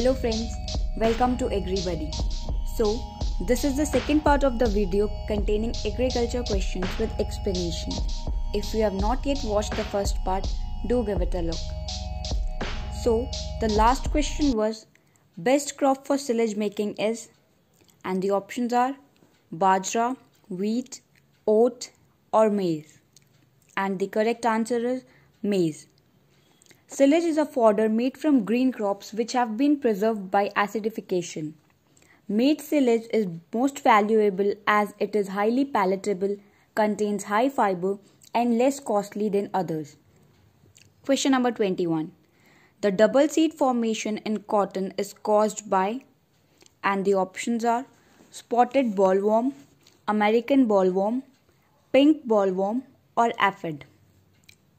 Hello friends, welcome to Agribuddy. So, this is the second part of the video containing agriculture questions with explanation. If you have not yet watched the first part, do give it a look. So, the last question was best crop for silage making is and the options are bajra, wheat, oat or maize. And the correct answer is maize. Silage is a fodder made from green crops which have been preserved by acidification. Made silage is most valuable as it is highly palatable, contains high fiber, and less costly than others. Question number 21. The double seed formation in cotton is caused by, and the options are spotted bollworm, American bollworm, pink bollworm, or aphid.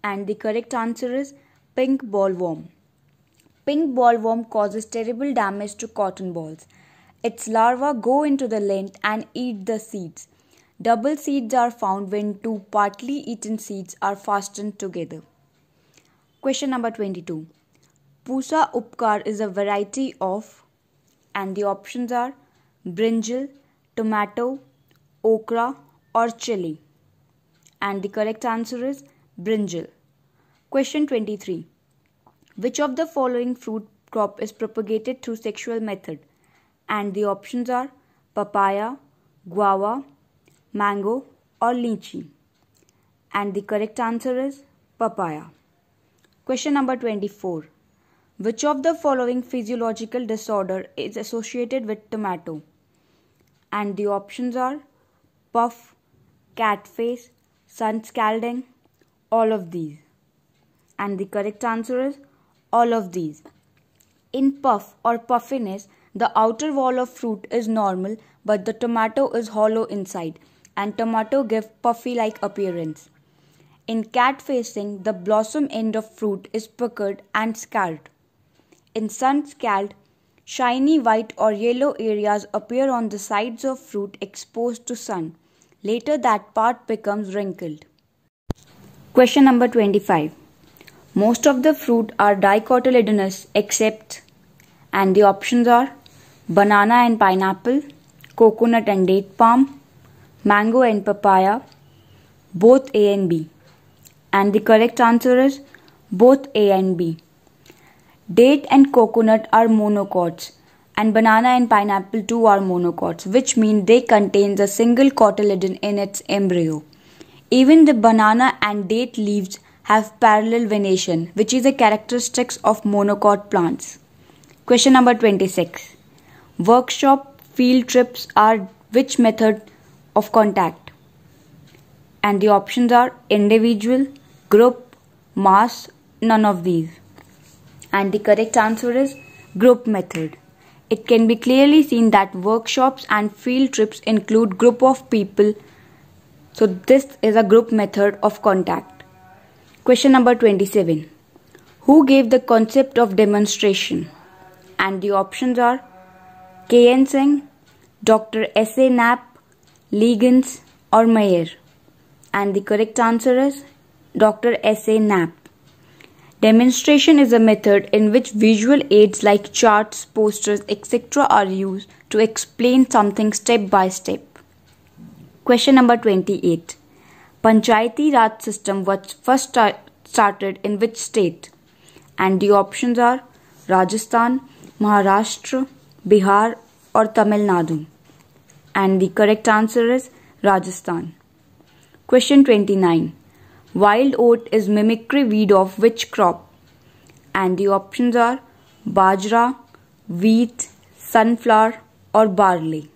And the correct answer is Pink bollworm. Pink bollworm causes terrible damage to cotton balls. Its larvae go into the lint and eat the seeds. Double seeds are found when two partly eaten seeds are fastened together. Question number 22. Pusa upkar is a variety of, and the options are brinjal, tomato, okra, or chili. And the correct answer is brinjal. Question 23 Which of the following fruit crop is propagated through sexual method? And the options are papaya, guava, mango, or lychee. And the correct answer is papaya. Question number 24 Which of the following physiological disorder is associated with tomato? And the options are puff, cat face, sun scalding, all of these and the correct answer is all of these. In puff or puffiness, the outer wall of fruit is normal but the tomato is hollow inside and tomato give puffy like appearance. In cat facing, the blossom end of fruit is puckered and scarred. In sun scald, shiny white or yellow areas appear on the sides of fruit exposed to sun. Later that part becomes wrinkled. Question number 25. Most of the fruit are dicotyledonous except and the options are banana and pineapple, coconut and date palm, mango and papaya, both A and B. And the correct answer is both A and B. Date and coconut are monocots and banana and pineapple too are monocots which mean they contain a single cotyledon in its embryo. Even the banana and date leaves have parallel venation, which is a characteristic of monocot plants. Question number 26. Workshop field trips are which method of contact? And the options are individual, group, mass, none of these. And the correct answer is group method. It can be clearly seen that workshops and field trips include group of people. So this is a group method of contact. Question number 27. Who gave the concept of demonstration? And the options are K.N. Singh, Dr. S.A. Knapp, Legans, or Mayer. And the correct answer is Dr. S.A. Knapp. Demonstration is a method in which visual aids like charts, posters, etc. are used to explain something step by step. Question number 28. Panchayati Raj system was first started in which state? And the options are Rajasthan, Maharashtra, Bihar or Tamil Nadu. And the correct answer is Rajasthan. Question 29. Wild oat is mimicry weed of which crop? And the options are bajra, wheat, sunflower or barley.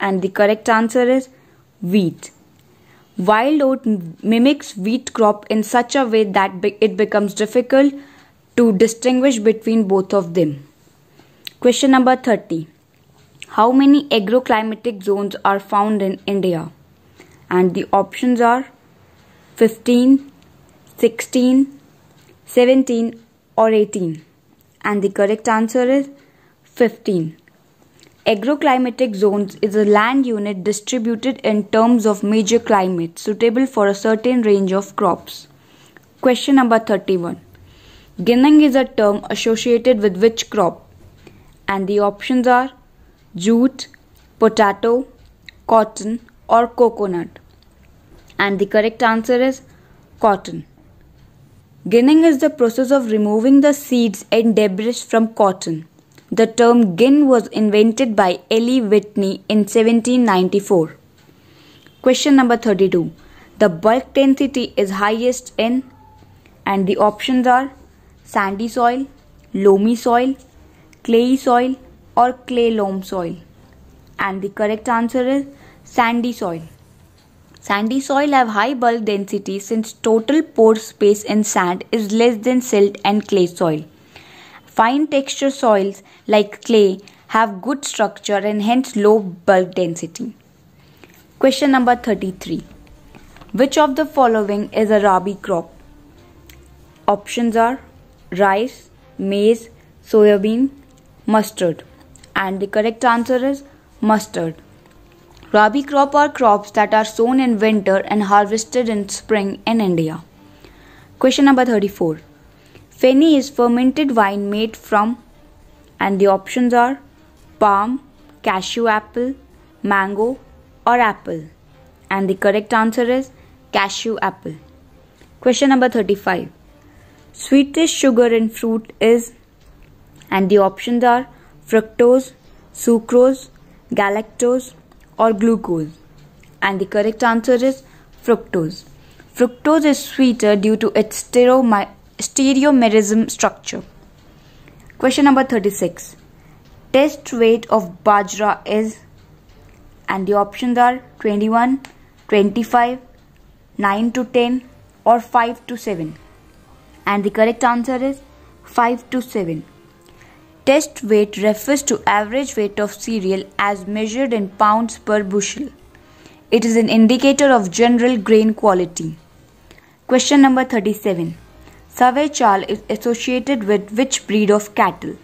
And the correct answer is wheat. Wild oat mimics wheat crop in such a way that it becomes difficult to distinguish between both of them. Question number 30. How many agroclimatic zones are found in India? And the options are 15, 16, 17 or 18. And the correct answer is 15. Agroclimatic zones is a land unit distributed in terms of major climates suitable for a certain range of crops. Question number 31. Ginning is a term associated with which crop? And the options are jute, potato, cotton, or coconut. And the correct answer is cotton. Ginning is the process of removing the seeds and debris from cotton. The term gin was invented by Ellie Whitney in 1794. Question number 32. The bulk density is highest in and the options are sandy soil, loamy soil, clayey soil or clay loam soil. And the correct answer is sandy soil. Sandy soil have high bulk density since total pore space in sand is less than silt and clay soil. Fine texture soils like clay have good structure and hence low bulk density. Question number 33 Which of the following is a rabi crop? Options are rice, maize, soybean, mustard. And the correct answer is mustard. Rabi crop are crops that are sown in winter and harvested in spring in India. Question number 34 Feni is fermented wine made from, and the options are palm, cashew apple, mango, or apple. And the correct answer is cashew apple. Question number 35 Sweetest sugar in fruit is, and the options are fructose, sucrose, galactose, or glucose. And the correct answer is fructose. Fructose is sweeter due to its steromy stereomerism structure. Question number 36. Test weight of bajra is and the options are 21, 25, 9 to 10 or 5 to 7. And the correct answer is 5 to 7. Test weight refers to average weight of cereal as measured in pounds per bushel. It is an indicator of general grain quality. Question number 37. Savechal is associated with which breed of cattle?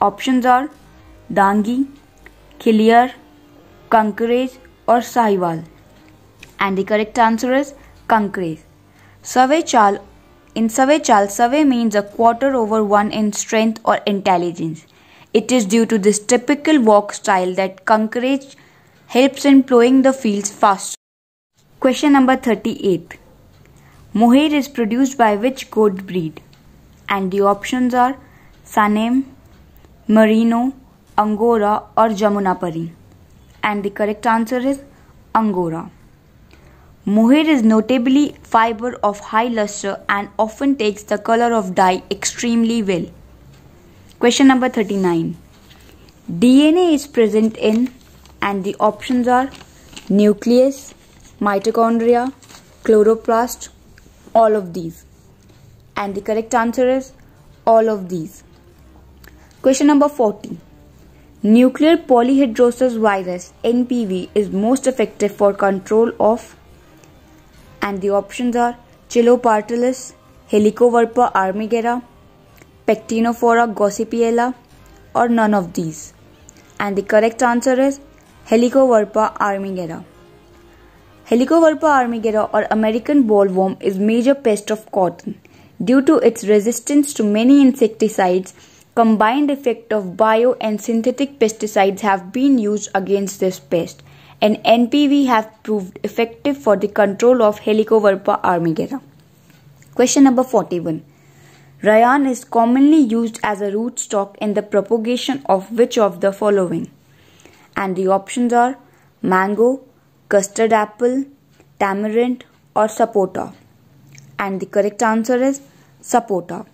Options are Dangi, Killier, Kankaraj or Sahiwal. And the correct answer is Kankaraj. Savechal in Savechal, Save means a quarter over one in strength or intelligence. It is due to this typical walk style that Kankaraj helps in plowing the fields faster. Question number 38. Mohair is produced by which goat breed? And the options are Sanem, Merino, Angora or Jamunapari. And the correct answer is Angora. Mohair is notably fiber of high luster and often takes the color of dye extremely well. Question number 39. DNA is present in and the options are nucleus, mitochondria, chloroplast all of these. And the correct answer is all of these. Question number 40. Nuclear polyhedrosis virus NPV is most effective for control of and the options are Chilopartilis, Helicoverpa armigera, Pectinophora gossypiella or none of these. And the correct answer is Helicoverpa armigera. Helicoverpa armigera or American bollworm is major pest of cotton due to its resistance to many insecticides. Combined effect of bio and synthetic pesticides have been used against this pest and NPV have proved effective for the control of Helicoverpa armigera. Question number 41. Ryan is commonly used as a rootstock in the propagation of which of the following? And the options are mango, custard apple, tamarind or sapota? And the correct answer is sapota.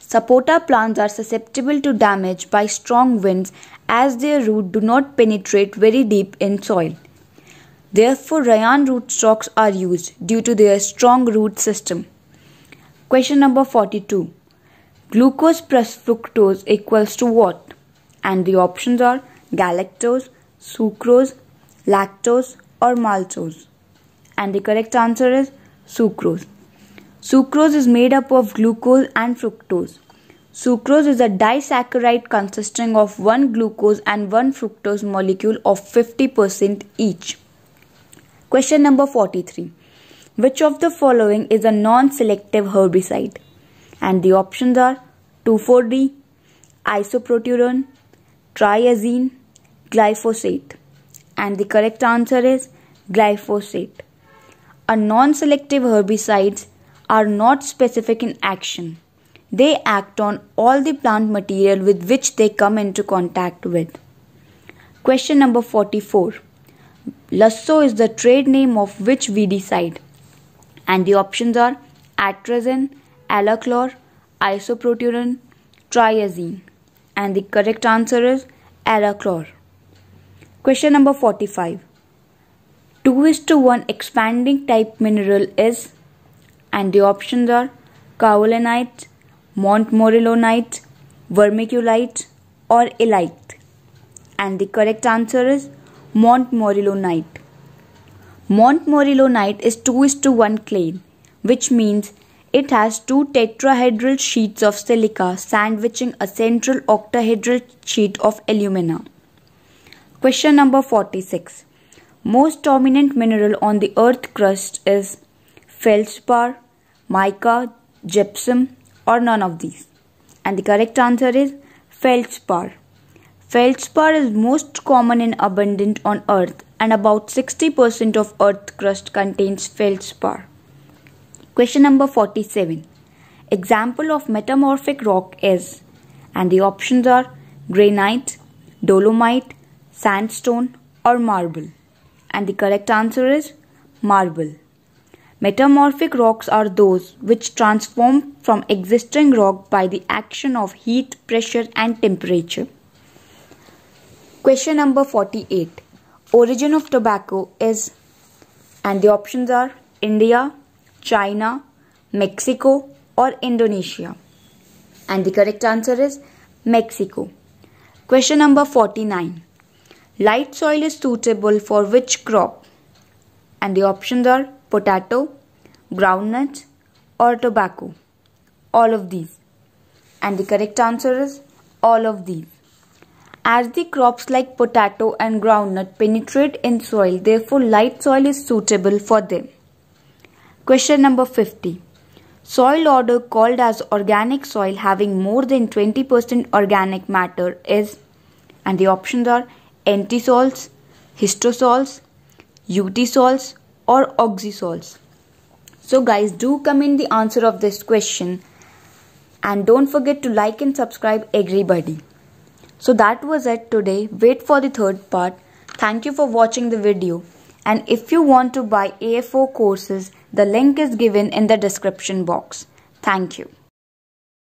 Sapota plants are susceptible to damage by strong winds as their roots do not penetrate very deep in soil. Therefore, rayon rootstocks are used due to their strong root system. Question number 42. Glucose plus fructose equals to what? And the options are galactose, sucrose, lactose, or maltose? And the correct answer is sucrose. Sucrose is made up of glucose and fructose. Sucrose is a disaccharide consisting of one glucose and one fructose molecule of 50% each. Question number 43. Which of the following is a non-selective herbicide? And the options are 2,4-D, isoproteron, triazine, glyphosate. And the correct answer is glyphosate. A non selective herbicides are not specific in action. They act on all the plant material with which they come into contact with. Question number 44 Lasso is the trade name of which weedicide? And the options are atrazine, alachlor, isoproteron, triazine. And the correct answer is alachlor. Question number 45. 2 is to 1 expanding type mineral is and the options are kaolinite, montmorillonite, vermiculite or elite. And the correct answer is montmorillonite. Montmorillonite is 2 is to 1 clay which means it has two tetrahedral sheets of silica sandwiching a central octahedral sheet of alumina. Question number 46. Most dominant mineral on the earth crust is feldspar, mica, gypsum or none of these. And the correct answer is feldspar. Feldspar is most common and abundant on earth and about 60% of earth crust contains feldspar. Question number 47. Example of metamorphic rock is and the options are granite, dolomite, sandstone or marble? And the correct answer is marble. Metamorphic rocks are those which transform from existing rock by the action of heat, pressure, and temperature. Question number 48 Origin of tobacco is, and the options are India, China, Mexico, or Indonesia. And the correct answer is Mexico. Question number 49 Light soil is suitable for which crop? And the options are potato, groundnut, or tobacco. All of these. And the correct answer is all of these. As the crops like potato and groundnut penetrate in soil, therefore light soil is suitable for them. Question number 50. Soil order called as organic soil having more than 20% organic matter is and the options are antisols, histosols, utisols or oxisols. So guys do come in the answer of this question and don't forget to like and subscribe everybody. So that was it today. Wait for the third part. Thank you for watching the video. And if you want to buy AFO courses, the link is given in the description box. Thank you.